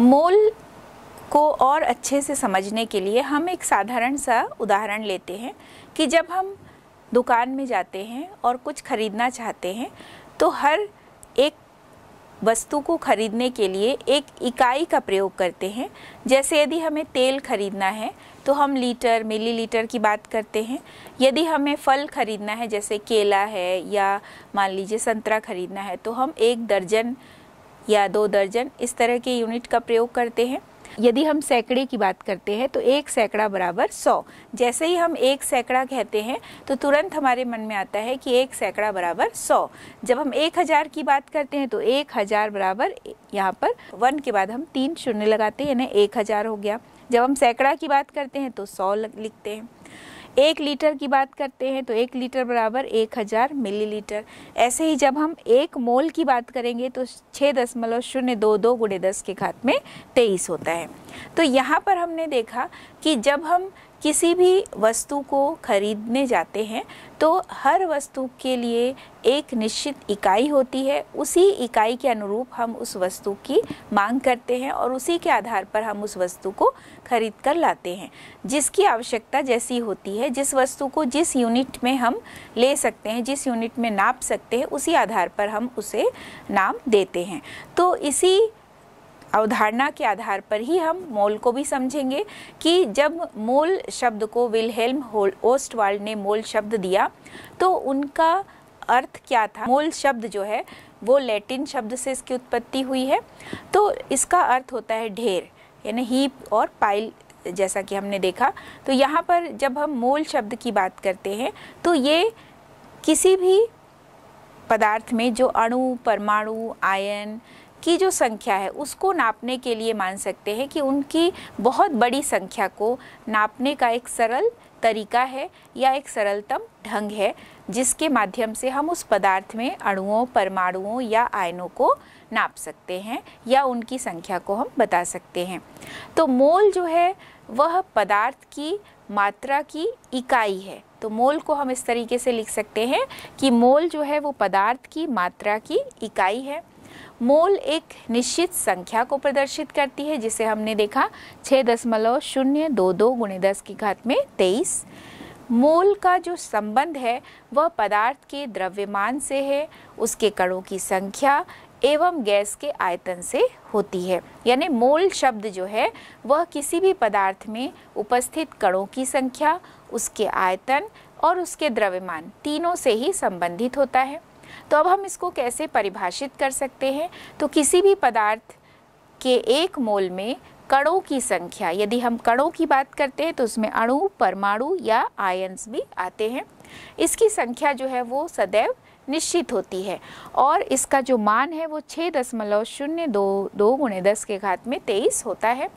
मोल को और अच्छे से समझने के लिए हम एक साधारण सा उदाहरण लेते हैं कि जब हम दुकान में जाते हैं और कुछ खरीदना चाहते हैं तो हर एक वस्तु को खरीदने के लिए एक इकाई का प्रयोग करते हैं जैसे यदि हमें तेल खरीदना है तो हम लीटर मिलीलीटर की बात करते हैं यदि हमें फल खरीदना है जैसे केला है या मान लीजिए संतरा खरीदना है तो हम एक दर्जन या दो दर्जन इस तरह के यूनिट का प्रयोग करते हैं यदि हम सैकड़े की बात करते हैं तो एक सैकड़ा बराबर सौ जैसे ही हम एक सैकड़ा कहते हैं तो तुरंत हमारे मन में आता है कि एक सैकड़ा बराबर सौ जब हम एक हज़ार की बात करते हैं तो एक हज़ार बराबर यहाँ पर वन के बाद हम तीन शून्य लगाते हैं यानी एक हज़ार हो गया जब हम सैकड़ा की बात करते हैं तो सौ लिखते हैं एक लीटर की बात करते हैं तो एक लीटर बराबर एक हज़ार मिलीलीटर ऐसे ही जब हम एक मोल की बात करेंगे तो छः दशमलव शून्य दो दो गुड़े दस के घात में तेईस होता है तो यहाँ पर हमने देखा कि जब हम किसी भी वस्तु को खरीदने जाते हैं तो हर वस्तु के लिए एक निश्चित इकाई होती है उसी इकाई के अनुरूप हम उस वस्तु की मांग करते हैं और उसी के आधार पर हम उस वस्तु को खरीद कर लाते हैं जिसकी आवश्यकता जैसी होती है जिस वस्तु को जिस यूनिट में हम ले सकते हैं जिस यूनिट में नाप सकते हैं उसी आधार पर हम उसे नाम देते हैं तो इसी अवधारणा के आधार पर ही हम मोल को भी समझेंगे कि जब मोल शब्द को विलहेल्म ओस्टवाल्ड ने मोल शब्द दिया तो उनका अर्थ क्या था मोल शब्द जो है वो लैटिन शब्द से इसकी उत्पत्ति हुई है तो इसका अर्थ होता है ढेर यानी हीप और पाइल जैसा कि हमने देखा तो यहाँ पर जब हम मोल शब्द की बात करते हैं तो ये किसी भी पदार्थ में जो अणु परमाणु आयन की जो संख्या है उसको नापने के लिए मान सकते हैं कि उनकी बहुत बड़ी संख्या को नापने का एक सरल तरीका है या एक सरलतम ढंग है जिसके माध्यम से हम उस पदार्थ में अणुओं परमाणुओं या आयनों को नाप सकते हैं या उनकी संख्या को हम बता सकते हैं तो मोल जो है वह पदार्थ की मात्रा की इकाई है तो मोल को हम इस तरीके से लिख सकते हैं कि मोल जो है वो पदार्थ की मात्रा की इकाई है मोल एक निश्चित संख्या को प्रदर्शित करती है जिसे हमने देखा छः दशमलव शून्य दो दो गुणे दस की घात में तेईस मोल का जो संबंध है वह पदार्थ के द्रव्यमान से है उसके कणों की संख्या एवं गैस के आयतन से होती है यानी मोल शब्द जो है वह किसी भी पदार्थ में उपस्थित कणों की संख्या उसके आयतन और उसके द्रव्यमान तीनों से ही संबंधित होता है तो अब हम इसको कैसे परिभाषित कर सकते हैं तो किसी भी पदार्थ के एक मोल में कणों की संख्या यदि हम कणों की बात करते हैं तो उसमें अणु परमाणु या आयंस भी आते हैं इसकी संख्या जो है वो सदैव निश्चित होती है और इसका जो मान है वो छः दशमलव शून्य दो दो गुणे दस के घात में तेईस होता है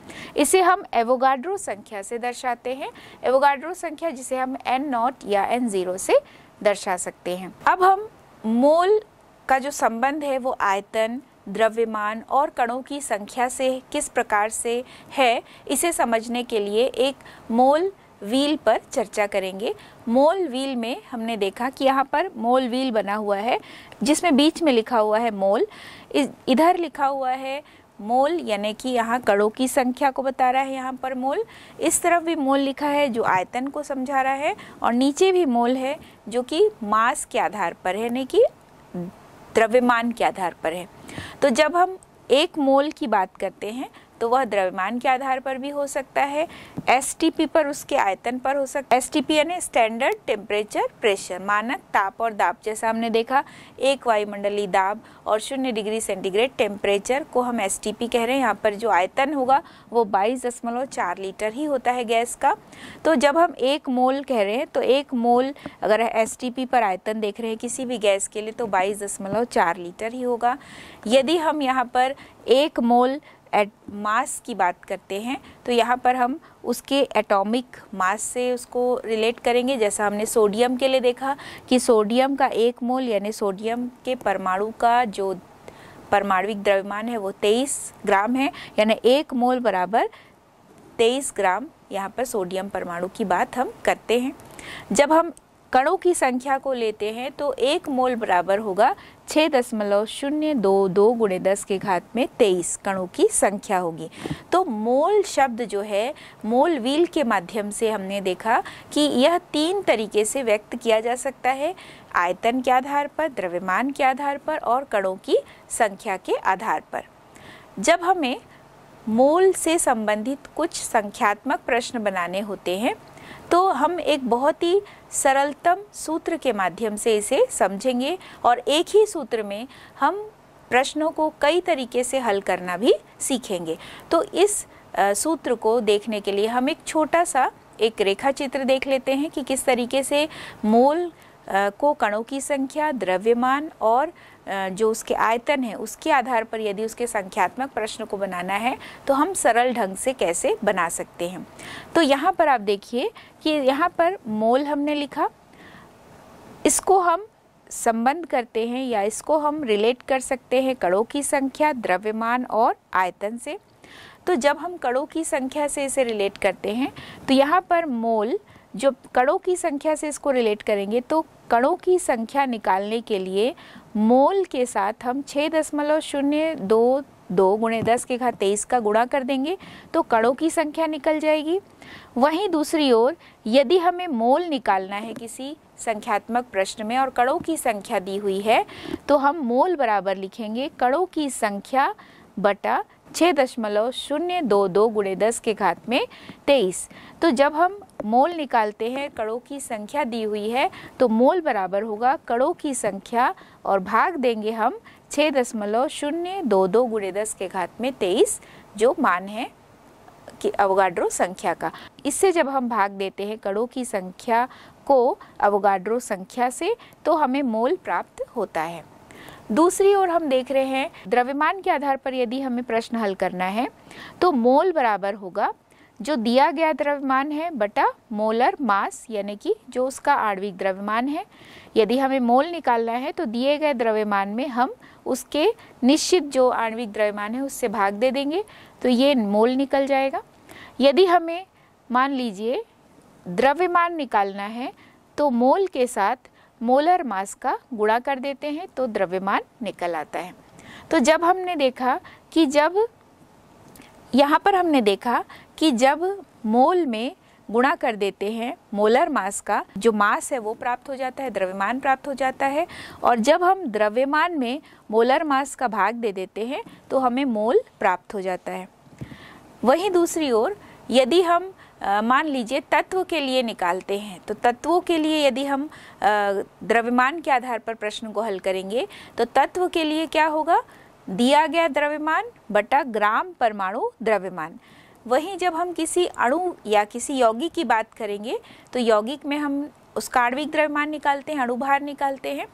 इसे हम एवोगाड्रो संख्या से दर्शाते हैं एवोगाड्रो संख्या जिसे हम एन नॉट या एन ज़ीरो से दर्शा सकते हैं अब हम मोल का जो संबंध है वो आयतन द्रव्यमान और कणों की संख्या से किस प्रकार से है इसे समझने के लिए एक मोल व्हील पर चर्चा करेंगे मोल व्हील में हमने देखा कि यहाँ पर मोल व्हील बना हुआ है जिसमें बीच में लिखा हुआ है मोल इधर लिखा हुआ है मोल यानी कि यहाँ कड़ों की संख्या को बता रहा है यहाँ पर मोल इस तरफ भी मोल लिखा है जो आयतन को समझा रहा है और नीचे भी मोल है जो कि मास के आधार पर है यानी कि द्रव्यमान के आधार पर है तो जब हम एक मोल की बात करते हैं तो वह द्रव्यमान के आधार पर भी हो सकता है एस पर उसके आयतन पर हो सकता है एस टी यानी स्टैंडर्ड टेम्परेचर प्रेशर मानक ताप और दाब जैसा हमने देखा एक वायुमंडली दाब और शून्य डिग्री सेंटीग्रेड टेम्परेचर को हम एस कह रहे हैं यहाँ पर जो आयतन होगा वो बाईस दशमलव चार लीटर ही होता है गैस का तो जब हम एक मोल कह रहे हैं तो एक मोल अगर एस पर आयतन देख रहे हैं किसी भी गैस के लिए तो बाईस दशमलव चार लीटर ही होगा यदि हम यहाँ पर एक मोल एट मास की बात करते हैं तो यहाँ पर हम उसके एटॉमिक मास से उसको रिलेट करेंगे जैसा हमने सोडियम के लिए देखा कि सोडियम का एक मोल यानी सोडियम के परमाणु का जो परमाणुिक द्रव्यमान है वो 23 ग्राम है यानी एक मोल बराबर 23 ग्राम यहाँ पर सोडियम परमाणु की बात हम करते हैं जब हम कणों की संख्या को लेते हैं तो एक मोल बराबर होगा छः दशमलव शून्य दो दो गुणे दस के घात में तेईस कणों की संख्या होगी तो मोल शब्द जो है मोल व्हील के माध्यम से हमने देखा कि यह तीन तरीके से व्यक्त किया जा सकता है आयतन के आधार पर द्रव्यमान के आधार पर और कणों की संख्या के आधार पर जब हमें मोल से संबंधित कुछ संख्यात्मक प्रश्न बनाने होते हैं तो हम एक बहुत ही सरलतम सूत्र के माध्यम से इसे समझेंगे और एक ही सूत्र में हम प्रश्नों को कई तरीके से हल करना भी सीखेंगे तो इस सूत्र को देखने के लिए हम एक छोटा सा एक रेखा चित्र देख लेते हैं कि किस तरीके से मोल को कणों की संख्या द्रव्यमान और जो उसके आयतन है उसके आधार पर यदि उसके संख्यात्मक प्रश्न को बनाना है तो हम सरल ढंग से कैसे बना सकते हैं तो यहाँ पर आप देखिए कि यहाँ पर मोल हमने लिखा इसको हम संबंध करते हैं या इसको हम रिलेट कर सकते हैं कड़ों की संख्या द्रव्यमान और आयतन से तो जब हम कड़ों की संख्या से इसे रिलेट करते हैं तो यहाँ पर मोल जो कड़ों की संख्या से इसको रिलेट करेंगे तो कणों की संख्या निकालने के लिए मोल के साथ हम छः दशमलव शून्य दो दो गुणे दस के घात तेईस का गुणा कर देंगे तो कड़ों की संख्या निकल जाएगी वहीं दूसरी ओर यदि हमें मोल निकालना है किसी संख्यात्मक प्रश्न में और कड़ों की संख्या दी हुई है तो हम मोल बराबर लिखेंगे कड़ों की संख्या बटा छः दशमलव शून्य दो दो गुणे दस के घात में तेईस तो जब हम मोल निकालते हैं कड़ों की संख्या दी हुई है तो मोल बराबर होगा कड़ों की संख्या और भाग देंगे हम छः दशमलव शून्य दो दो गुणे दस के घात में तेईस जो मान है कि अवगाड्रो संख्या का इससे जब हम भाग देते हैं कड़ों की संख्या को अवगाड्रो संख्या से तो हमें मोल प्राप्त होता है दूसरी ओर हम देख रहे हैं द्रव्यमान के आधार पर यदि हमें प्रश्न हल करना है तो मोल बराबर होगा जो दिया गया द्रव्यमान है बटा मोलर मास यानी कि जो उसका आणविक द्रव्यमान है यदि हमें मोल निकालना है तो दिए गए द्रव्यमान में हम उसके निश्चित जो आणविक द्रव्यमान है उससे भाग दे देंगे तो ये मोल निकल जाएगा यदि हमें मान लीजिए द्रव्यमान निकालना है तो मोल के साथ मोलर मास का गुणा कर देते हैं तो द्रव्यमान निकल आता है तो जब हमने देखा कि जब यहाँ पर हमने देखा कि जब मोल में गुणा कर देते हैं मोलर मास का जो मास है वो प्राप्त हो जाता है द्रव्यमान प्राप्त हो जाता है और जब हम द्रव्यमान में मोलर मास का भाग दे देते हैं तो हमें मोल प्राप्त हो जाता है वहीं दूसरी ओर यदि हम आ, मान लीजिए तत्व के लिए निकालते हैं तो तत्वों के लिए यदि हम द्रव्यमान के आधार पर प्रश्न को हल करेंगे तो तत्व के लिए क्या होगा दिया गया द्रव्यमान बटा ग्राम परमाणु द्रव्यमान वहीं जब हम किसी अणु या किसी यौगिक की बात करेंगे तो यौगिक में हम उसका आणविक द्रव्यमान निकालते हैं अणुभार निकालते हैं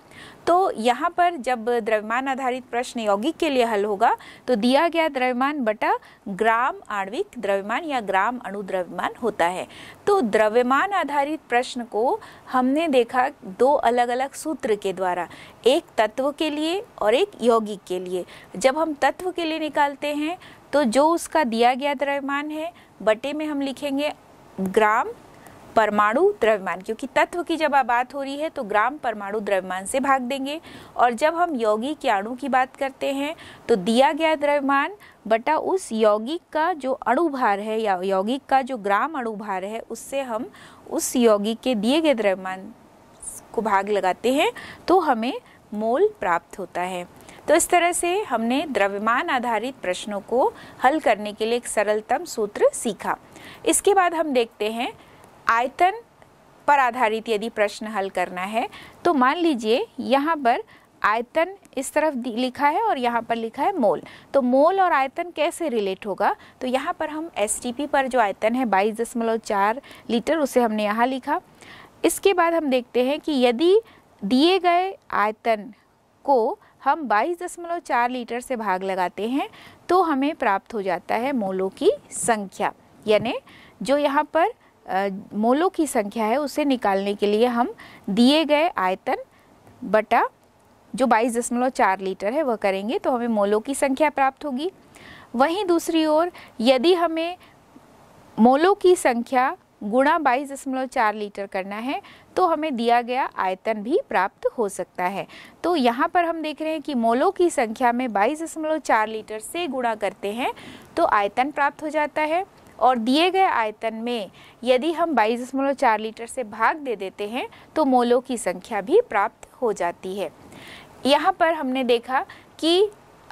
तो यहाँ पर जब द्रव्यमान आधारित प्रश्न यौगिक के लिए हल होगा तो दिया गया द्रव्यमान बटा ग्राम आणविक द्रव्यमान या ग्राम अणु द्रव्यमान होता है तो द्रव्यमान आधारित प्रश्न को हमने देखा दो अलग अलग सूत्र के द्वारा एक तत्व के लिए और एक यौगिक के लिए जब हम तत्व के लिए निकालते हैं तो जो उसका दिया गया द्रव्यमान है बटे में हम लिखेंगे ग्राम परमाणु द्रव्यमान क्योंकि तत्व की जब बात हो रही है तो ग्राम परमाणु द्रव्यमान से भाग देंगे और जब हम यौगिक के अणु की बात करते हैं तो दिया गया द्रव्यमान बटा उस यौगिक का जो अणु भार है या यौगिक का जो ग्राम अणु भार है उससे हम उस यौगिक के दिए गए द्रव्यमान को भाग लगाते हैं तो हमें मोल प्राप्त होता है तो इस तरह से हमने द्रव्यमान आधारित प्रश्नों को हल करने के लिए एक सरलतम सूत्र सीखा इसके बाद हम देखते हैं आयतन पर आधारित यदि प्रश्न हल करना है तो मान लीजिए यहाँ पर आयतन इस तरफ लिखा है और यहाँ पर लिखा है मोल तो मोल और आयतन कैसे रिलेट होगा तो यहाँ पर हम एस पर जो आयतन है बाईस दशमलव चार लीटर उसे हमने यहाँ लिखा इसके बाद हम देखते हैं कि यदि दिए गए आयतन को हम 22.4 लीटर से भाग लगाते हैं तो हमें प्राप्त हो जाता है मोलों की संख्या यानी जो यहाँ पर आ, मोलों की संख्या है उसे निकालने के लिए हम दिए गए आयतन बटा जो 22.4 लीटर है वह करेंगे तो हमें मोलों की संख्या प्राप्त होगी वहीं दूसरी ओर यदि हमें मोलों की संख्या गुणा 22.4 लीटर करना है तो हमें दिया गया आयतन भी प्राप्त हो सकता है तो यहाँ पर हम देख रहे हैं कि मोलों की संख्या में बाईस दशमलव चार लीटर से गुणा करते हैं तो आयतन प्राप्त हो जाता है और दिए गए आयतन में यदि हम बाईस दशमलव चार लीटर से भाग दे देते हैं तो मोलों की संख्या भी प्राप्त हो जाती है यहाँ पर हमने देखा कि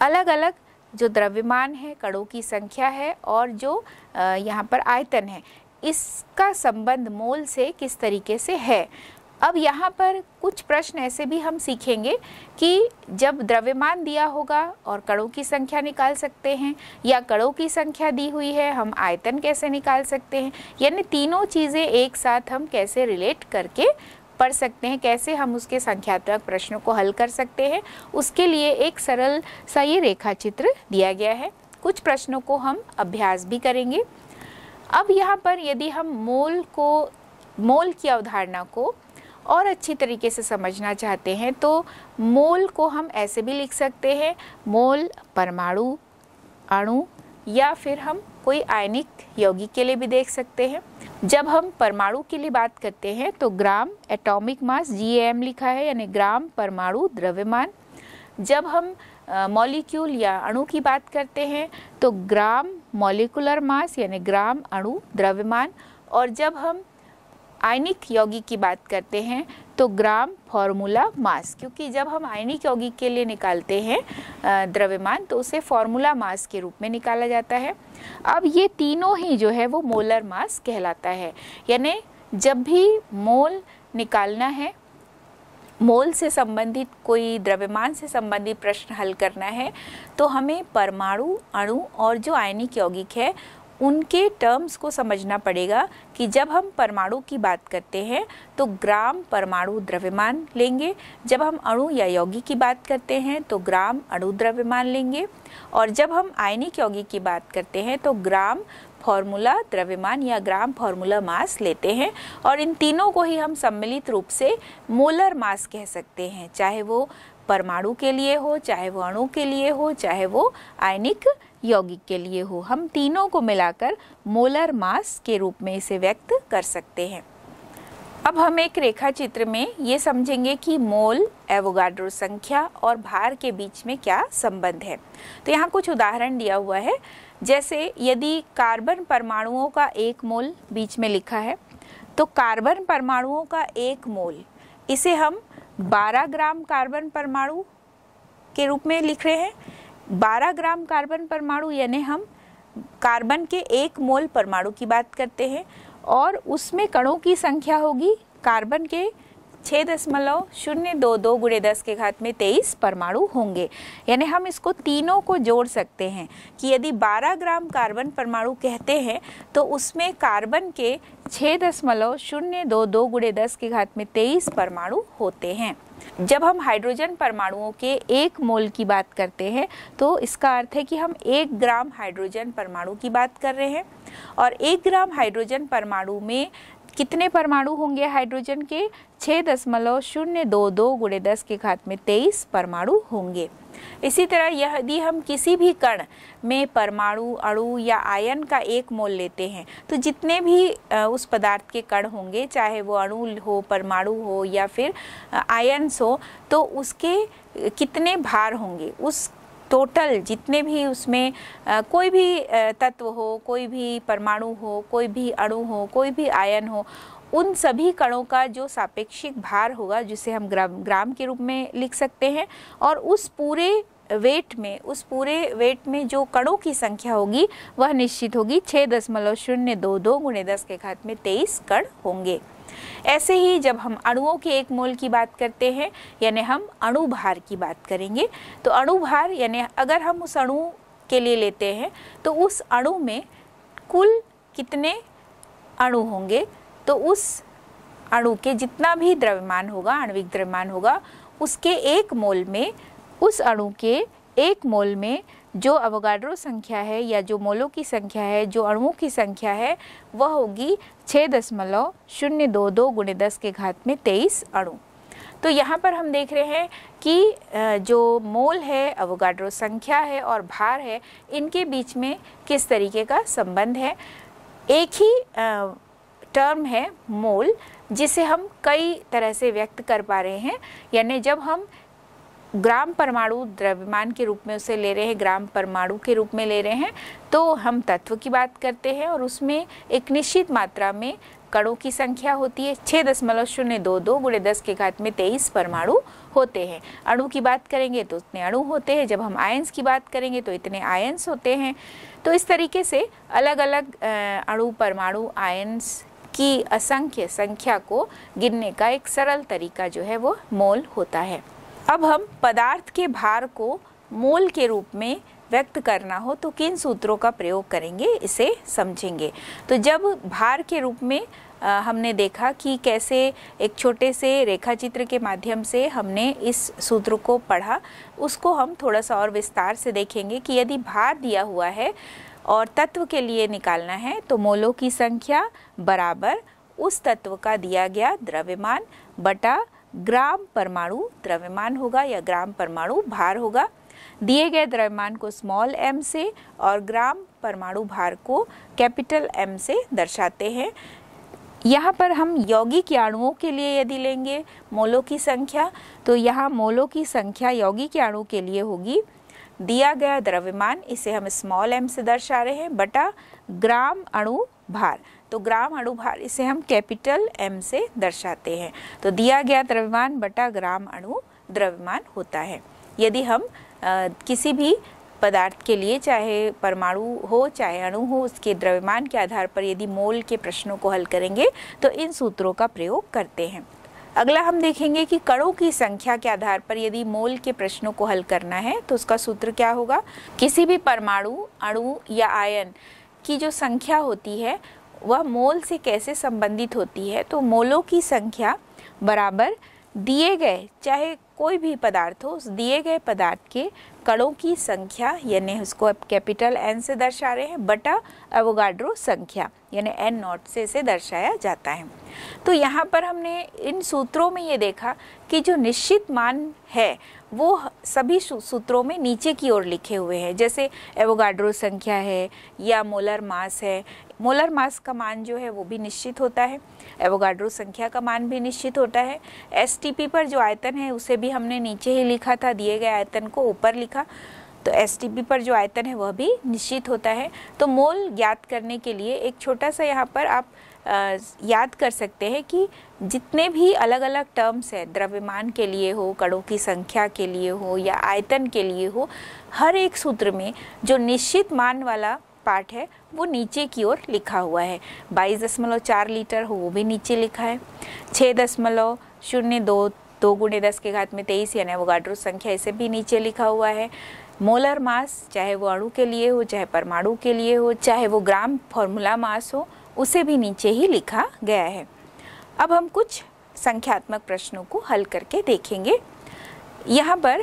अलग अलग जो द्रव्यमान है कणों की संख्या है और जो यहाँ पर आयतन है इसका संबंध मोल से किस तरीके से है अब यहाँ पर कुछ प्रश्न ऐसे भी हम सीखेंगे कि जब द्रव्यमान दिया होगा और कणों की संख्या निकाल सकते हैं या कणों की संख्या दी हुई है हम आयतन कैसे निकाल सकते हैं यानी तीनों चीज़ें एक साथ हम कैसे रिलेट करके पढ़ सकते हैं कैसे हम उसके संख्यात्मक प्रश्नों को हल कर सकते हैं उसके लिए एक सरल सा ये रेखा चित्र दिया गया है कुछ प्रश्नों को हम अभ्यास भी करेंगे अब यहाँ पर यदि हम मोल को मोल की अवधारणा को और अच्छी तरीके से समझना चाहते हैं तो मोल को हम ऐसे भी लिख सकते हैं मोल परमाणु अणु या फिर हम कोई आयनिक यौगिक के लिए भी देख सकते हैं जब हम परमाणु के लिए बात करते हैं तो gram atomic mass G M लिखा है यानी ग्राम परमाणु द्रव्यमान जब हम मॉलिक्यूल या अणु की बात करते हैं तो ग्राम मॉलिकुलर मास यानी ग्राम अणु द्रव्यमान और जब हम आयनिक यौगिक की बात करते हैं तो ग्राम फॉर्मूला मास क्योंकि जब हम आयनिक यौगिक के लिए निकालते हैं द्रव्यमान तो उसे फॉर्मूला मास के रूप में निकाला जाता है अब ये तीनों ही जो है वो मोलर मास कहलाता है यानी जब भी मोल निकालना है मोल से संबंधित कोई द्रव्यमान से संबंधित प्रश्न हल करना है तो हमें परमाणु अणु और जो आयनिक यौगिक है उनके टर्म्स को समझना पड़ेगा कि जब हम परमाणु की बात करते हैं तो ग्राम परमाणु द्रव्यमान लेंगे जब हम अणु या यौगिक की बात करते हैं तो ग्राम अणु द्रव्यमान लेंगे और जब हम आयनिक यौगिक की बात करते हैं तो ग्राम फॉर्मूला द्रव्यमान या ग्राम फॉर्मूला मास लेते हैं और इन तीनों को ही हम सम्मिलित रूप से मोलर मास कह सकते हैं चाहे वो परमाणु के लिए हो चाहे वो अणु के लिए हो चाहे वो आयनिक यौगिक के लिए हो हम तीनों को मिलाकर मोलर मास के रूप में इसे व्यक्त कर सकते हैं अब हम एक रेखा चित्र में ये समझेंगे कि मोल एवोगाड्रो संख्या और भार के बीच में क्या संबंध है तो यहाँ कुछ उदाहरण दिया हुआ है जैसे यदि कार्बन परमाणुओं का एक मोल बीच में लिखा है तो कार्बन परमाणुओं का एक मोल इसे हम 12 ग्राम कार्बन परमाणु के रूप में लिख रहे हैं 12 ग्राम कार्बन परमाणु यानी हम कार्बन के एक मोल परमाणु की बात करते हैं और उसमें कणों की संख्या होगी कार्बन के छः दशमलव शून्य दो दो गुड़े दस के घात में तेईस परमाणु होंगे यानी हम इसको तीनों को जोड़ सकते हैं कि यदि 12 ग्राम कार्बन परमाणु कहते हैं तो उसमें कार्बन के छः दशमलव शून्य दो दो गुड़े दस के घात में तेईस परमाणु होते हैं जब हम हाइड्रोजन परमाणुओं के एक मोल की बात करते हैं तो इसका अर्थ है कि हम एक ग्राम हाइड्रोजन परमाणु की बात कर रहे हैं और एक ग्राम हाइड्रोजन परमाणु में कितने परमाणु होंगे हाइड्रोजन के छः दशमलव शून्य दो दो गुड़े दस के घात में तेईस परमाणु होंगे इसी तरह यदि हम किसी भी कण में परमाणु अणु या आयन का एक मोल लेते हैं तो जितने भी उस पदार्थ के कण होंगे चाहे वो अणु हो परमाणु हो या फिर आयन्स हो तो उसके कितने भार होंगे उस टोटल जितने भी उसमें आ, कोई भी तत्व हो कोई भी परमाणु हो कोई भी अणु हो कोई भी आयन हो उन सभी कणों का जो सापेक्षिक भार होगा जिसे हम ग्राम ग्राम के रूप में लिख सकते हैं और उस पूरे वेट में उस पूरे वेट में जो कणों की संख्या होगी वह निश्चित होगी छः दशमलव शून्य दो दो गुणे दस के घात में तेईस कण होंगे ऐसे ही जब हम अणुओं के एक मोल की बात करते हैं यानी हम अणु भार की बात करेंगे तो अणु भार यानी अगर हम उस अणु के लिए लेते हैं तो उस अणु में कुल कितने अणु होंगे तो उस अणु के जितना भी द्रव्यमान होगा आणविक द्रव्यमान होगा उसके एक मोल में उस अणु के एक मोल में जो अवगाड्रो संख्या है या जो मोलों की संख्या है जो अणुओं की संख्या है वह होगी छः दशमलव शून्य दो दो गुणे दस के घात में तेईस अणु तो यहाँ पर हम देख रहे हैं कि जो मोल है अवगाड्रो संख्या है और भार है इनके बीच में किस तरीके का संबंध है एक ही टर्म है मोल जिसे हम कई तरह से व्यक्त कर पा रहे हैं यानी जब हम ग्राम परमाणु द्रव्यमान के रूप में उसे ले रहे हैं ग्राम परमाणु के रूप में ले रहे हैं तो हम तत्व की बात करते हैं और उसमें एक निश्चित मात्रा में कणों की संख्या होती है छः दशमलव शून्य दो दो गुणे दस के घात में तेईस परमाणु होते हैं अणु की बात करेंगे तो उतने अणु होते हैं जब हम आयंस की बात करेंगे तो इतने आयंस होते हैं तो इस तरीके से अलग अलग अणु परमाणु आयंस की असंख्य संख्या को गिनने का एक सरल तरीका जो है वो मोल होता है अब हम पदार्थ के भार को मोल के रूप में व्यक्त करना हो तो किन सूत्रों का प्रयोग करेंगे इसे समझेंगे तो जब भार के रूप में आ, हमने देखा कि कैसे एक छोटे से रेखा चित्र के माध्यम से हमने इस सूत्र को पढ़ा उसको हम थोड़ा सा और विस्तार से देखेंगे कि यदि भार दिया हुआ है और तत्व के लिए निकालना है तो मोलों की संख्या बराबर उस तत्व का दिया गया द्रव्यमान बटा ग्राम परमाणु द्रव्यमान होगा या ग्राम परमाणु भार होगा दिए गए द्रव्यमान को स्मॉल एम से और ग्राम परमाणु भार को कैपिटल एम से दर्शाते हैं यहाँ पर हम यौगिक याणुओं के लिए यदि लेंगे मोलों की संख्या तो यहाँ मोलों की संख्या यौगिक याणु के लिए होगी दिया गया द्रव्यमान इसे हम स्मॉल एम से दर्शा रहे हैं बटा ग्राम अणु भार तो ग्राम अणु भार इसे हम कैपिटल एम से दर्शाते हैं तो दिया गया द्रव्यमान बटा ग्राम अणु द्रव्यमान होता है यदि हम आ, किसी भी पदार्थ के लिए चाहे परमाणु हो चाहे अणु हो उसके द्रव्यमान के आधार पर यदि मोल के प्रश्नों को हल करेंगे तो इन सूत्रों का प्रयोग करते हैं अगला हम देखेंगे कि कणों की संख्या के आधार पर यदि मोल के प्रश्नों को हल करना है तो उसका सूत्र क्या होगा किसी भी परमाणु अणु या आयन की जो संख्या होती है वह मोल से कैसे संबंधित होती है तो मोलों की संख्या बराबर दिए गए चाहे कोई भी पदार्थ हो उस दिए गए पदार्थ के कणों की संख्या यानी उसको अब कैपिटल एन से दर्शा रहे हैं बटा एवोगाड्रो संख्या यानी एन नॉट से इसे दर्शाया जाता है तो यहाँ पर हमने इन सूत्रों में ये देखा कि जो निश्चित मान है वो सभी सूत्रों में नीचे की ओर लिखे हुए हैं जैसे एवोगाड्रो संख्या है या मोलर मास है मोलर मास का मान जो है वो भी निश्चित होता है एवोगाड्रो संख्या का मान भी निश्चित होता है एस पर जो आयतन है उसे भी हमने नीचे ही लिखा था दिए गए आयतन को ऊपर लिखा तो एस पर जो आयतन है वह भी निश्चित होता है तो मोल ज्ञात करने के लिए एक छोटा सा यहाँ पर आप याद कर सकते हैं कि जितने भी अलग अलग टर्म्स हैं द्रव्यमान के लिए हो कड़ों की संख्या के लिए हो या आयतन के लिए हो हर एक सूत्र में जो निश्चित मान वाला पार्ट है वो नीचे की ओर लिखा हुआ है बाईस दशमलव चार लीटर हो वो भी नीचे लिखा है छः दशमलव शून्य दो दो गुणे दस के घात में तेईस यानी गाड्रो संख्या इसे भी नीचे लिखा हुआ है मोलर मास चाहे वो अणु के लिए हो चाहे परमाणु के लिए हो चाहे वो ग्राम फॉर्मूला मास हो उसे भी नीचे ही लिखा गया है अब हम कुछ संख्यात्मक प्रश्नों को हल करके देखेंगे यहाँ पर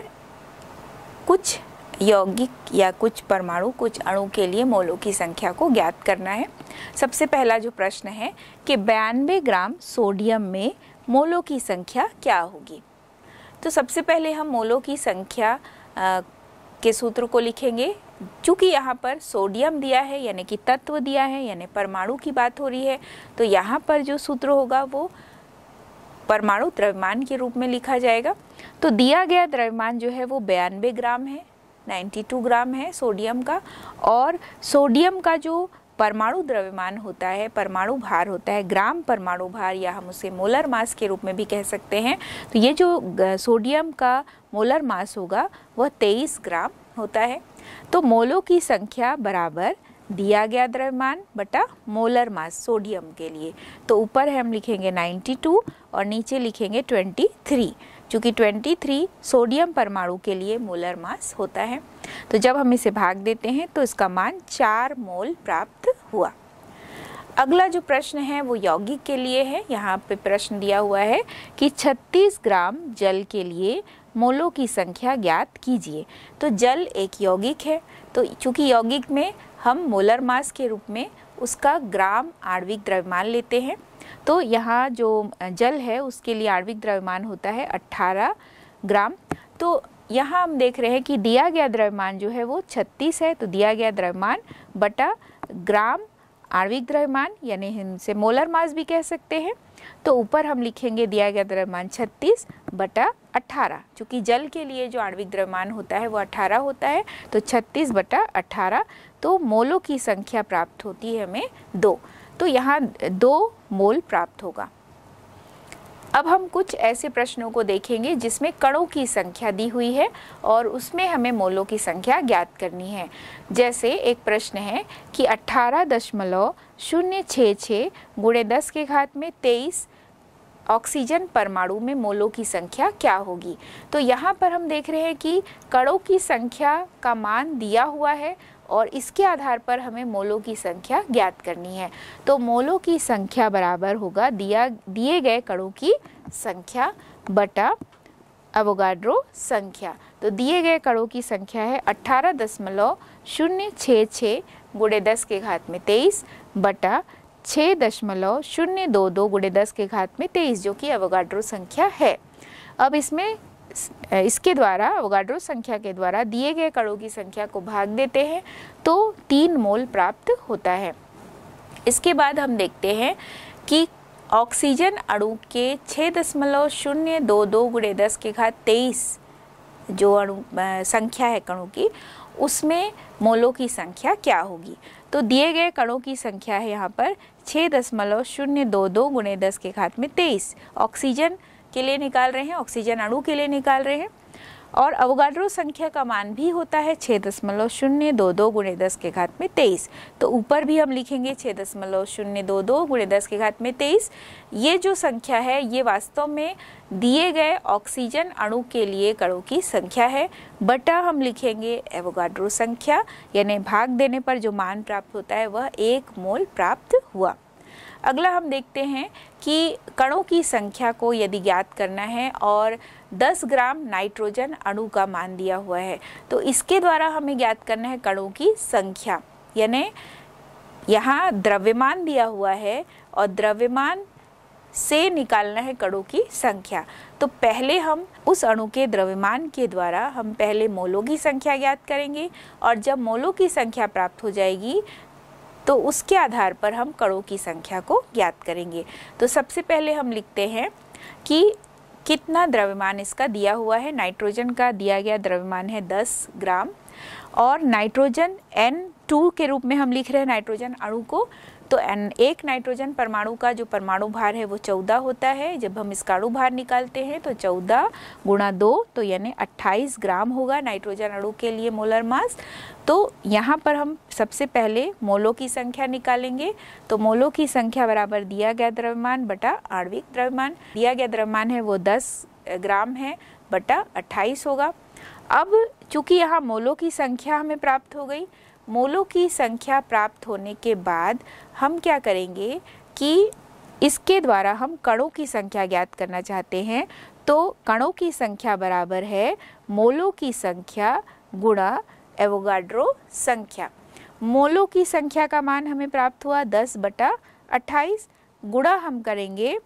कुछ यौगिक या कुछ परमाणु कुछ अणु के लिए मोलों की संख्या को ज्ञात करना है सबसे पहला जो प्रश्न है कि बयानबे ग्राम सोडियम में मोलों की संख्या क्या होगी तो सबसे पहले हम मोलों की संख्या आ, के सूत्र को लिखेंगे चूँकि यहाँ पर सोडियम दिया है यानी कि तत्व दिया है यानी परमाणु की बात हो रही है तो यहाँ पर जो सूत्र होगा वो परमाणु द्रव्यमान के रूप में लिखा जाएगा तो दिया गया द्रव्यमान जो है वो बयानबे ग्राम है 92 ग्राम है सोडियम का और सोडियम का जो परमाणु द्रव्यमान होता है परमाणु भार होता है ग्राम परमाणु भार या हम उसे मोलर मास के रूप में भी कह सकते हैं तो ये जो सोडियम का मोलर मास होगा वह 23 ग्राम होता है तो मोलों की संख्या बराबर दिया गया द्रव्यमान बटा मोलर मास सोडियम के लिए तो ऊपर हम लिखेंगे 92 और नीचे लिखेंगे 23 चूँकि 23 सोडियम परमाणु के लिए मोलर मास होता है तो जब हम इसे भाग देते हैं तो इसका मान चार मोल प्राप्त हुआ अगला जो प्रश्न है वो यौगिक के लिए है यहाँ पे प्रश्न दिया हुआ है कि 36 ग्राम जल के लिए मोलों की संख्या ज्ञात कीजिए तो जल एक यौगिक है तो चूँकि यौगिक में हम मोलर मास के रूप में उसका ग्राम आणविक द्रव्यमान लेते हैं तो यहाँ जो जल है उसके लिए आणविक द्रव्यमान होता है 18 ग्राम तो यहाँ हम देख रहे हैं कि दिया गया द्रव्यमान जो है वो 36 है तो दिया गया द्रव्यमान बटा ग्राम आणविक द्रव्यमान यानी इनसे मोलर मास भी कह सकते हैं तो ऊपर हम लिखेंगे दिया गया द्रव्यमान 36 बटा 18 क्योंकि जल के लिए जो आणविक द्रव्यमान होता है वो 18 होता है तो 36 बटा 18 तो मोलों की संख्या प्राप्त होती है हमें दो तो यहाँ दो मोल प्राप्त होगा अब हम कुछ ऐसे प्रश्नों को देखेंगे जिसमें कणों की संख्या दी हुई है और उसमें हमें मोलों की संख्या ज्ञात करनी है जैसे एक प्रश्न है कि अट्ठारह दशमलव शून्य छः छः गुणे दस के घात में तेईस ऑक्सीजन परमाणु में मोलों की संख्या क्या होगी तो यहाँ पर हम देख रहे हैं कि कणों की संख्या का मान दिया हुआ है और इसके आधार पर हमें मोलों की संख्या ज्ञात करनी है तो मोलों की संख्या बराबर होगा दिया दिए गए कणों की संख्या बटा अवोगाड्रो संख्या तो दिए गए कणों की संख्या है अट्ठारह दशमलव शून्य छः छः गुड़े दस के घात में तेईस बटा छः दशमलव शून्य दो दो गुड़े दस के घात में तेईस जो कि अवोगाड्रो संख्या है अब इसमें इसके द्वारा ओगाड्रो संख्या के द्वारा दिए गए कणों की संख्या को भाग देते हैं तो तीन मोल प्राप्त होता है इसके बाद हम देखते हैं कि ऑक्सीजन अणु के छः दशमलव शून्य दो दो गुड़े दस के घात तेईस जो अणु संख्या है कणों की उसमें मोलों की संख्या क्या होगी तो दिए गए कणों की संख्या है यहाँ पर छः दशमलव शून्य दो दो गुणे दस के घात में तेईस ऑक्सीजन के लिए निकाल रहे हैं ऑक्सीजन अणु के लिए निकाल रहे हैं और अवगाड्रो संख्या का मान भी होता है छः दशमलव शून्य दो दो गुणे दस के घात में तेईस तो ऊपर भी हम लिखेंगे छः दशमलव शून्य दो दो गुणे दस के घात में तेईस ये जो संख्या है ये वास्तव में दिए गए ऑक्सीजन अणु के लिए कणों की संख्या है बटा हम लिखेंगे एवोगाड्रो संख्या यानी भाग देने पर जो मान प्राप्त होता है वह एक मोल प्राप्त हुआ अगला हम देखते हैं कि कणों की संख्या को यदि ज्ञात करना है और 10 ग्राम नाइट्रोजन अणु का मान दिया हुआ है तो इसके द्वारा हमें ज्ञात करना है कणों की संख्या यानी यहाँ द्रव्यमान दिया हुआ है और द्रव्यमान से निकालना है कणों की संख्या तो पहले हम उस अणु के द्रव्यमान के द्वारा हम पहले मोलों की संख्या ज्ञात करेंगे और जब मोलों की संख्या प्राप्त हो जाएगी तो उसके आधार पर हम कणों की संख्या को ज्ञात करेंगे तो सबसे पहले हम लिखते हैं कि कितना द्रव्यमान इसका दिया हुआ है नाइट्रोजन का दिया गया द्रव्यमान है 10 ग्राम और नाइट्रोजन N2 के रूप में हम लिख रहे हैं नाइट्रोजन अणु को तो एन एक नाइट्रोजन परमाणु का जो परमाणु भार है वो चौदह होता है जब हम इसका अणु भार निकालते हैं तो चौदह गुणा दो तो यानी अट्ठाईस ग्राम होगा नाइट्रोजन अणु के लिए मोलर मास तो यहाँ पर हम सबसे पहले मोलों की संख्या निकालेंगे तो मोलों की संख्या बराबर दिया गया द्रव्यमान बटा आणविक द्रव्यमान दिया गया द्रव्यमान है वो दस ग्राम है बटा अट्ठाईस होगा अब चूंकि यहाँ मोलों की संख्या हमें प्राप्त हो गई मोलों की संख्या प्राप्त होने के बाद हम क्या करेंगे कि इसके द्वारा हम कणों की संख्या ज्ञात करना चाहते हैं तो कणों की संख्या बराबर है मोलों की संख्या गुणा एवोगाड्रो संख्या मोलों की संख्या का मान हमें प्राप्त हुआ 10 बटा 28 गुणा हम करेंगे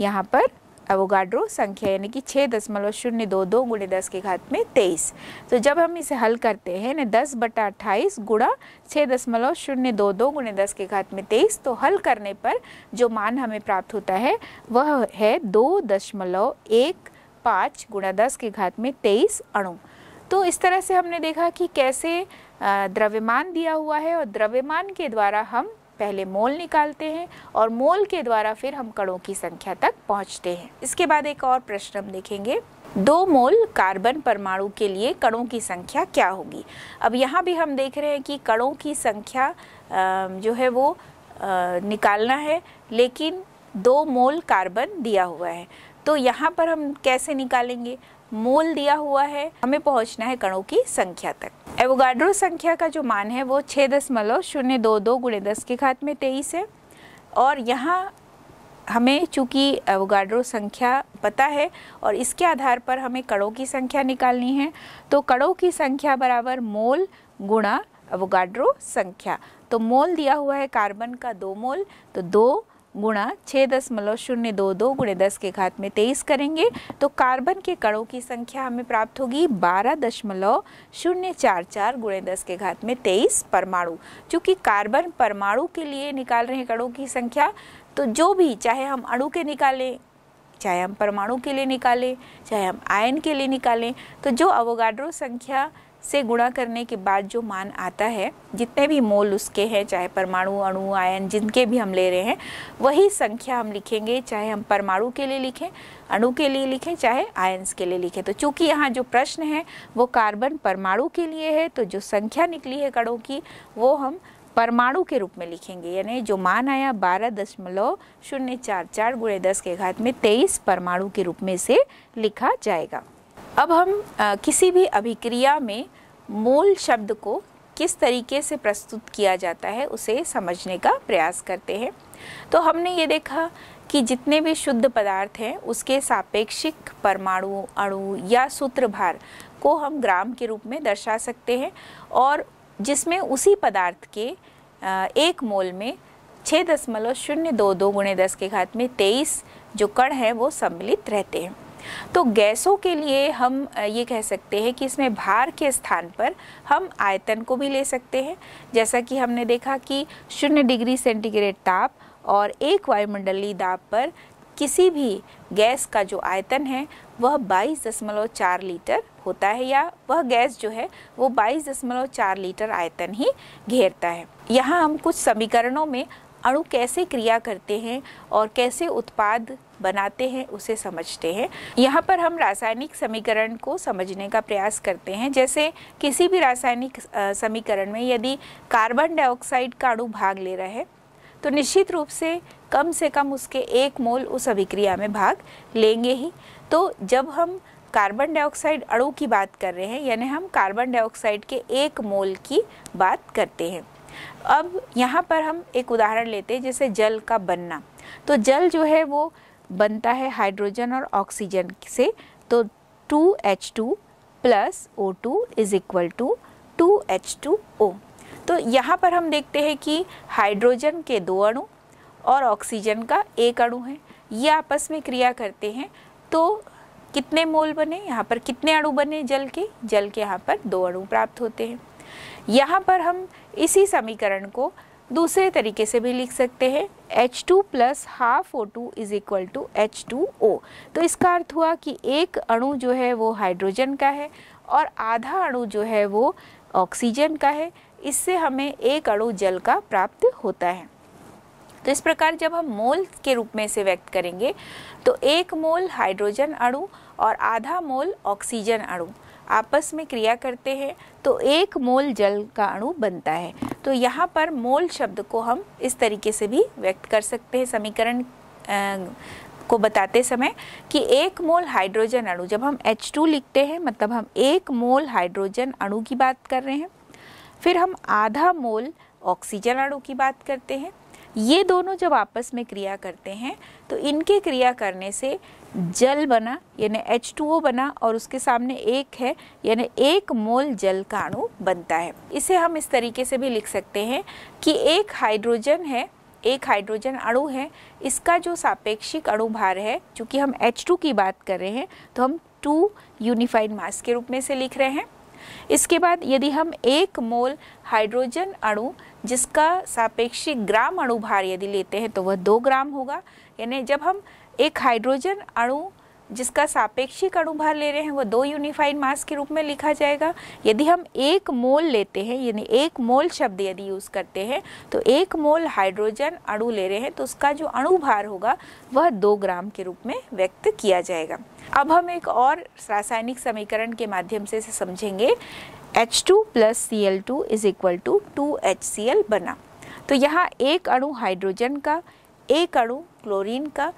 यहाँ पर एवोगाड्रो संख्या यानी कि छः दशमलव शून्य दो दो गुणे दस के घात में तेईस तो जब हम इसे हल करते हैं यानी दस बटा अट्ठाईस गुणा छः दशमलव शून्य दो दो गुणे दस के घात में तेईस तो हल करने पर जो मान हमें प्राप्त होता है वह है दो दशमलव एक पाँच गुणा दस के घात में तेईस अणु तो इस तरह से हमने देखा कि कैसे द्रव्यमान दिया हुआ है और द्रव्यमान के द्वारा हम पहले मोल निकालते हैं और मोल के द्वारा फिर हम कणों की संख्या तक पहुंचते हैं इसके बाद एक और प्रश्न हम देखेंगे दो मोल कार्बन परमाणु के लिए कणों की संख्या क्या होगी अब यहाँ भी हम देख रहे हैं कि कणों की संख्या जो है वो निकालना है लेकिन दो मोल कार्बन दिया हुआ है तो यहाँ पर हम कैसे निकालेंगे मोल दिया हुआ है हमें पहुंचना है कणों की संख्या तक एवोगाड्रो संख्या का जो मान है वो छः दशमलव शून्य दो दो गुणे दस के घात में तेईस है और यहाँ हमें चूँकि एवोगाड्रो संख्या पता है और इसके आधार पर हमें कणों की संख्या निकालनी है तो कणों की संख्या बराबर मोल गुणा एवोगाड्रो संख्या तो मोल दिया हुआ है कार्बन का दो मोल तो दो गुणा छः दशमलव शून्य दो दो गुणे दस के घात में तेईस करेंगे तो कार्बन के कणों की संख्या हमें प्राप्त होगी बारह दशमलव शून्य चार चार गुणे दस के घात में तेईस परमाणु चूँकि कार्बन परमाणु के लिए निकाल रहे हैं कणों की संख्या तो जो भी चाहे हम अणु के निकालें चाहे हम परमाणु के लिए निकालें चाहे हम आयन के लिए निकालें तो जो अवोगाड्रो संख्या से गुणा करने के बाद जो मान आता है जितने भी मोल उसके हैं चाहे परमाणु अणु आयन जिनके भी हम ले रहे हैं वही संख्या हम लिखेंगे चाहे हम परमाणु के लिए लिखें अणु के लिए लिखें चाहे आयन्स के लिए लिखें तो चूंकि यहाँ जो प्रश्न है वो कार्बन परमाणु के लिए है तो जो संख्या निकली है कड़ों की वो हम परमाणु के रूप में लिखेंगे यानी जो मान आया बारह दशमलव शून्य चार चार गुणे दस के घात में तेईस परमाणु के रूप में से लिखा जाएगा अब हम आ, किसी भी अभिक्रिया में मूल शब्द को किस तरीके से प्रस्तुत किया जाता है उसे समझने का प्रयास करते हैं तो हमने ये देखा कि जितने भी शुद्ध पदार्थ हैं उसके सापेक्षिक परमाणु अणु या सूत्र भार को हम ग्राम के रूप में दर्शा सकते हैं और जिसमें उसी पदार्थ के एक मोल में छः दशमलव शून्य दो दो गुणे दस के घात में तेईस जो कण हैं वो सम्मिलित रहते हैं तो गैसों के लिए हम ये कह सकते हैं कि इसमें भार के स्थान पर हम आयतन को भी ले सकते हैं जैसा कि हमने देखा कि शून्य डिग्री सेंटीग्रेड ताप और एक वायुमंडलीय दाब पर किसी भी गैस का जो आयतन है वह 22.4 लीटर होता है या वह गैस जो है वो 22.4 लीटर आयतन ही घेरता है यहाँ हम कुछ समीकरणों में अणु कैसे क्रिया करते हैं और कैसे उत्पाद बनाते हैं उसे समझते हैं यहाँ पर हम रासायनिक समीकरण को समझने का प्रयास करते हैं जैसे किसी भी रासायनिक समीकरण में यदि कार्बन डाइऑक्साइड का अणु भाग ले रहा है तो निश्चित रूप से कम से कम उसके एक मोल उस अभिक्रिया में भाग लेंगे ही तो जब हम कार्बन डाइऑक्साइड अणु की बात कर रहे हैं यानी हम कार्बन डाइऑक्साइड के एक मोल की बात करते हैं अब यहाँ पर हम एक उदाहरण लेते हैं जैसे जल का बनना तो जल जो है वो बनता है हाइड्रोजन और ऑक्सीजन से तो two H two plus O two is equal to two H two O तो यहाँ पर हम देखते हैं कि हाइड्रोजन के दो अणु और ऑक्सीजन का एक अणु है ये आपस में क्रिया करते हैं तो कितने मोल बने यहाँ पर कितने अणु बने जल के जल के यहाँ पर दो अणु प्राप्त होते हैं यहाँ पर हम इसी समीकरण को दूसरे तरीके से भी लिख सकते हैं H two plus half O two is equal to H two O तो इसका अर्थ हुआ कि एक अणु जो है वो हाइड्रोजन का है और आधा अणु जो है वो ऑक्सीजन का है इससे हमें एक अणु जल का प्राप्त होता है तो इस प्रकार जब हम मोल के रूप में से व्यक्त करेंगे तो एक मोल हाइड्रोजन अणु और आधा मोल ऑक्सीजन अणु आपस में क्रिया करते हैं तो एक मोल जल का अणु बनता है तो यहाँ पर मोल शब्द को हम इस तरीके से भी व्यक्त कर सकते हैं समीकरण को बताते समय कि एक मोल हाइड्रोजन अणु जब हम H2 लिखते हैं मतलब हम एक मोल हाइड्रोजन अणु की बात कर रहे हैं फिर हम आधा मोल ऑक्सीजन अणु की बात करते हैं ये दोनों जब आपस में क्रिया करते हैं तो इनके क्रिया करने से जल बना यानी ओ बना और उसके सामने एक है यानी एक मोल जल का अणु बनता है इसे हम इस तरीके से भी लिख सकते हैं कि एक हाइड्रोजन है एक हाइड्रोजन अणु है इसका जो सापेक्षिक अणु भार है चूँकि हम एच टू की बात कर रहे हैं तो हम टू यूनिफाइड मास के रूप में से लिख रहे हैं इसके बाद यदि हम एक मोल हाइड्रोजन अणु जिसका सापेक्षिक ग्राम अणु भार यदि लेते हैं तो वह दो ग्राम होगा यानी जब हम एक हाइड्रोजन अणु जिसका सापेक्षिक अणुभार ले रहे हैं वो दो यूनिफाइड मास के रूप में लिखा जाएगा यदि हम एक मोल लेते हैं यानी एक मोल शब्द यदि यूज़ करते हैं तो एक मोल हाइड्रोजन अणु ले रहे हैं तो उसका जो अणुभार होगा वह दो ग्राम के रूप में व्यक्त किया जाएगा अब हम एक और रासायनिक समीकरण के माध्यम से समझेंगे H two plus C L two is equal to two H C L बना तो यहाँ एक अणु हाइड्रोजन का एक अणु क्लोरीन का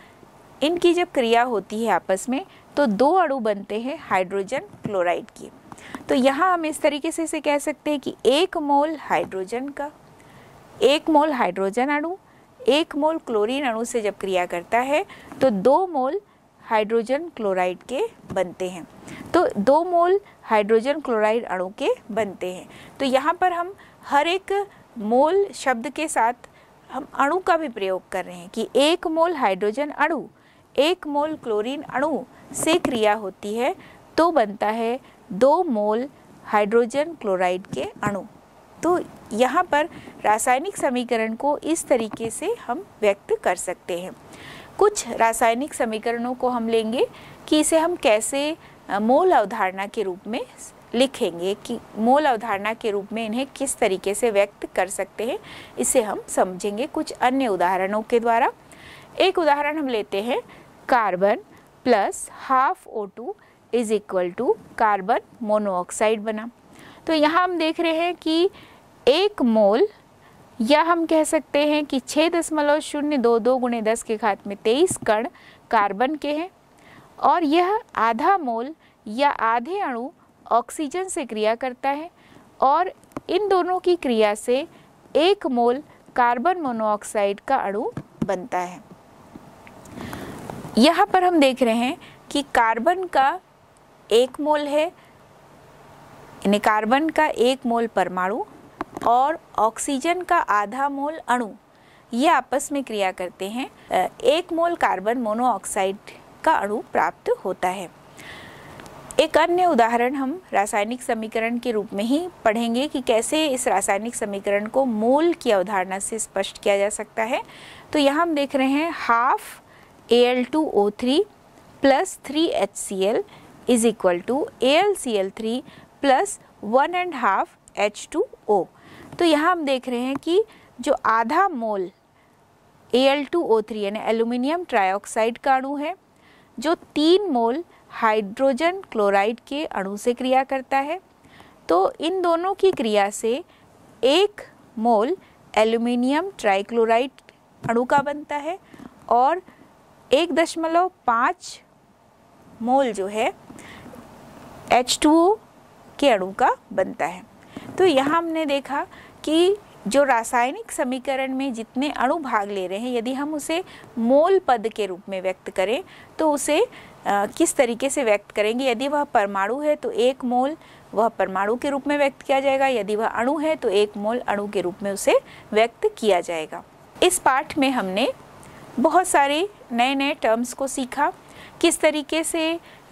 इनकी जब क्रिया होती है आपस में तो दो अणु बनते हैं हाइड्रोजन क्लोराइड के तो यहाँ हम इस तरीके से इसे कह सकते हैं कि एक मोल हाइड्रोजन का एक मोल हाइड्रोजन अणु एक मोल क्लोरीन अणु से जब क्रिया करता है तो दो मोल हाइड्रोजन क्लोराइड के बनते हैं तो दो मोल हाइड्रोजन क्लोराइड अणु के बनते हैं तो यहाँ पर हम हर एक मोल शब्द के साथ हम अणु का भी प्रयोग कर रहे हैं कि एक मोल हाइड्रोजन अणु एक मोल क्लोरीन अणु से क्रिया होती है तो बनता है दो मोल हाइड्रोजन क्लोराइड के अणु तो यहाँ पर रासायनिक समीकरण को इस तरीके से हम व्यक्त कर सकते हैं कुछ रासायनिक समीकरणों को हम लेंगे कि इसे हम कैसे मोल अवधारणा के रूप में लिखेंगे कि मोल अवधारणा के रूप में इन्हें किस तरीके से व्यक्त कर सकते हैं इसे हम समझेंगे कुछ अन्य उदाहरणों के द्वारा एक उदाहरण हम लेते हैं carbon plus half O two is equal to carbon monoxide बना तो यहाँ हम देख रहे हैं कि एक मोल या हम कह सकते हैं कि छः दशमलव शून्य दो दो गुणे दस के घात में तेईस कण कार्बन के हैं और यह आधा मोल या आधे अणु ऑक्सीजन से क्रिया करता है और इन दोनों की क्रिया से एक मोल कार्बन मोनोऑक्साइड का अणु बनता है यहाँ पर हम देख रहे हैं कि कार्बन का एक मोल है यानी कार्बन का एक मोल परमाणु और ऑक्सीजन का आधा मोल अणु ये आपस में क्रिया करते हैं एक मोल कार्बन मोनोऑक्साइड का अणु प्राप्त होता है एक अन्य उदाहरण हम रासायनिक समीकरण के रूप में ही पढ़ेंगे कि कैसे इस रासायनिक समीकरण को मोल की अवधारणा से स्पष्ट किया जा सकता है तो यहाँ हम देख रहे हैं half Al2O3 plus 3HCl is equal to AlCl3 plus one and half H two O तो यहाँ हम देख रहे हैं कि जो आधा मोल A L two O three यानी एल्यूमिनियम ट्राइऑक्साइड का अणु है जो तीन मोल हाइड्रोजन क्लोराइड के अणु से क्रिया करता है तो इन दोनों की क्रिया से एक मोल एल्यूमिनियम ट्राइक्लोराइड अणु का बनता है और एक दशमलव पाँच मोल जो है एच टू के अणु का बनता है तो यहाँ हमने देखा कि जो रासायनिक समीकरण में जितने अणु भाग ले रहे हैं यदि हम उसे मोल पद के रूप में व्यक्त करें तो उसे आ, किस तरीके से व्यक्त करेंगे यदि वह परमाणु है तो एक मोल वह परमाणु के रूप में व्यक्त किया जाएगा यदि वह अणु है तो एक मोल अणु के रूप में उसे व्यक्त किया जाएगा इस पाठ में हमने बहुत सारे नए नए टर्म्स को सीखा किस तरीके से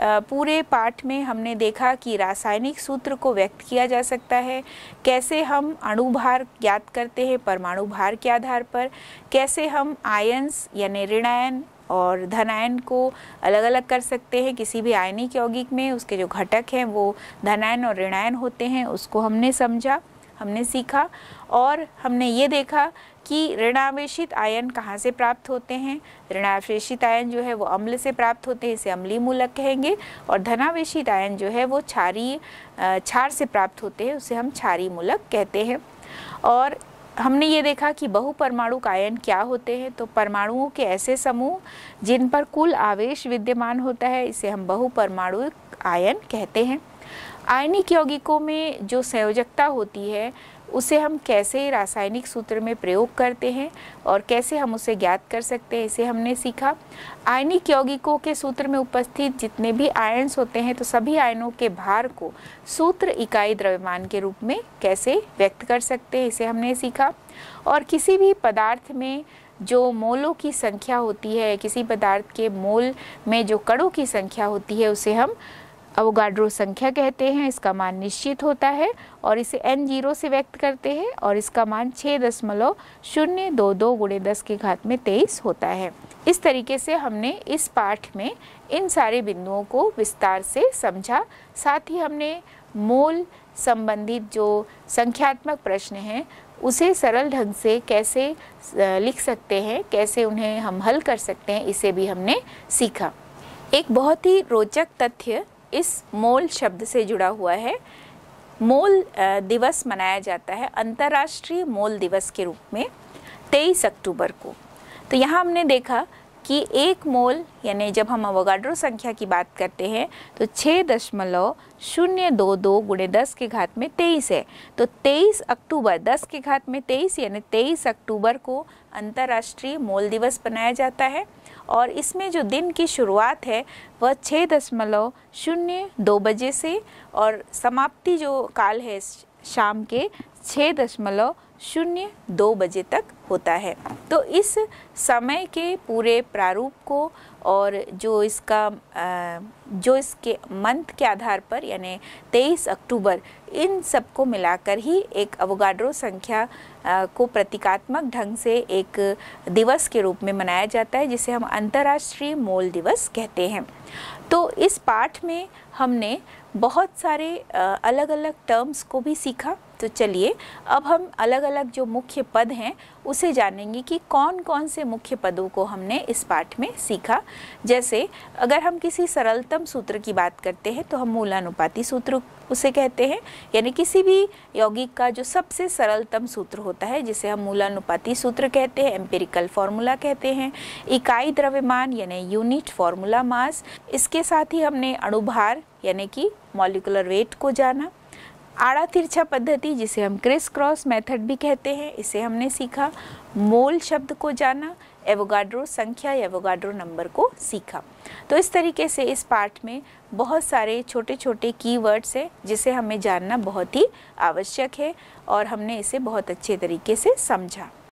पूरे पाठ में हमने देखा कि रासायनिक सूत्र को व्यक्त किया जा सकता है कैसे हम अणुभार ज्ञात करते हैं परमाणु भार के आधार पर कैसे हम आयन्स यानी ऋणायन और धनायन को अलग अलग कर सकते हैं किसी भी आयनिक यौगिक में उसके जो घटक हैं वो धनायन और ऋणायन होते हैं उसको हमने समझा हमने सीखा और हमने ये देखा कि ऋणावेशित आयन कहाँ से प्राप्त होते हैं ऋणावेशित आयन जो है वो अम्ल से प्राप्त होते हैं इसे अम्ली मूलक कहेंगे और धनावेशित आयन जो है वो क्षारी क्षार से प्राप्त होते हैं उसे हम क्षारी मूलक कहते हैं और हमने ये देखा कि बहुपरमाणु आयन क्या होते हैं तो परमाणुओं के ऐसे समूह जिन पर कुल आवेश विद्यमान होता है इसे हम बहुपरमाणु आयन कहते हैं आयनिक यौगिकों में जो संयोजकता होती है उसे हम कैसे रासायनिक सूत्र में प्रयोग करते हैं और कैसे हम उसे ज्ञात कर सकते हैं इसे हमने सीखा आयनिक यौगिकों के सूत्र में उपस्थित जितने भी आयन्स होते हैं तो सभी आयनों के भार को सूत्र इकाई द्रव्यमान के रूप में कैसे व्यक्त कर सकते हैं इसे हमने सीखा और किसी भी पदार्थ में जो मोलों की संख्या होती है किसी पदार्थ के मोल में जो कणों की संख्या होती है उसे हम अवोगाड्रो संख्या कहते हैं इसका मान निश्चित होता है और इसे एन जीरो से व्यक्त करते हैं और इसका मान छः दशमलव शून्य दो दो गुणे दस के घात में तेईस होता है इस तरीके से हमने इस पाठ में इन सारे बिंदुओं को विस्तार से समझा साथ ही हमने मोल संबंधित जो संख्यात्मक प्रश्न हैं उसे सरल ढंग से कैसे लिख सकते हैं कैसे उन्हें हम हल कर सकते हैं इसे भी हमने सीखा एक बहुत ही रोचक तथ्य इस मोल शब्द से जुड़ा हुआ है मोल दिवस मनाया जाता है अंतर्राष्ट्रीय मोल दिवस के रूप में 23 अक्टूबर को तो यहाँ हमने देखा कि एक मोल यानी जब हम अवगाड्रो संख्या की बात करते हैं तो छः दशमलव शून्य दो दो गुणे दस के घात में तेईस है तो तेईस अक्टूबर दस के घात में तेईस यानी तेईस अक्टूबर को अंतर्राष्ट्रीय मोल दिवस मनाया जाता है और इसमें जो दिन की शुरुआत है वह छः दशमलव शून्य दो बजे से और समाप्ति जो काल है शाम के छः दशमलव शून्य दो बजे तक होता है तो इस समय के पूरे प्रारूप को और जो इसका जो इसके मंथ के आधार पर यानी 23 अक्टूबर इन सबको मिलाकर ही एक अवगाड्रो संख्या को प्रतीकात्मक ढंग से एक दिवस के रूप में मनाया जाता है जिसे हम अंतर्राष्ट्रीय मोल दिवस कहते हैं तो इस पाठ में हमने बहुत सारे अलग अलग टर्म्स को भी सीखा तो चलिए अब हम अलग अलग जो मुख्य पद हैं उसे जानेंगे कि कौन कौन से मुख्य पदों को हमने इस पाठ में सीखा जैसे अगर हम किसी सरलतम सूत्र की बात करते हैं तो हम मूलानुपाती सूत्र उसे कहते हैं यानी किसी भी यौगिक का जो सबसे सरलतम सूत्र होता है जिसे हम मूलानुपाती सूत्र कहते हैं एम्पेरिकल फार्मूला कहते हैं इकाई द्रव्यमान यानी यूनिट फॉर्मूला मास इसके साथ ही हमने अणुभार यानी कि मॉलिकुलर वेट को जाना आड़ा तिरछा पद्धति जिसे हम क्रिस क्रॉस मेथड भी कहते हैं इसे हमने सीखा मोल शब्द को जाना एवोगाड्रो संख्या या एवोगाड्रो नंबर को सीखा तो इस तरीके से इस पार्ट में बहुत सारे छोटे छोटे कीवर्ड्स हैं जिसे हमें जानना बहुत ही आवश्यक है और हमने इसे बहुत अच्छे तरीके से समझा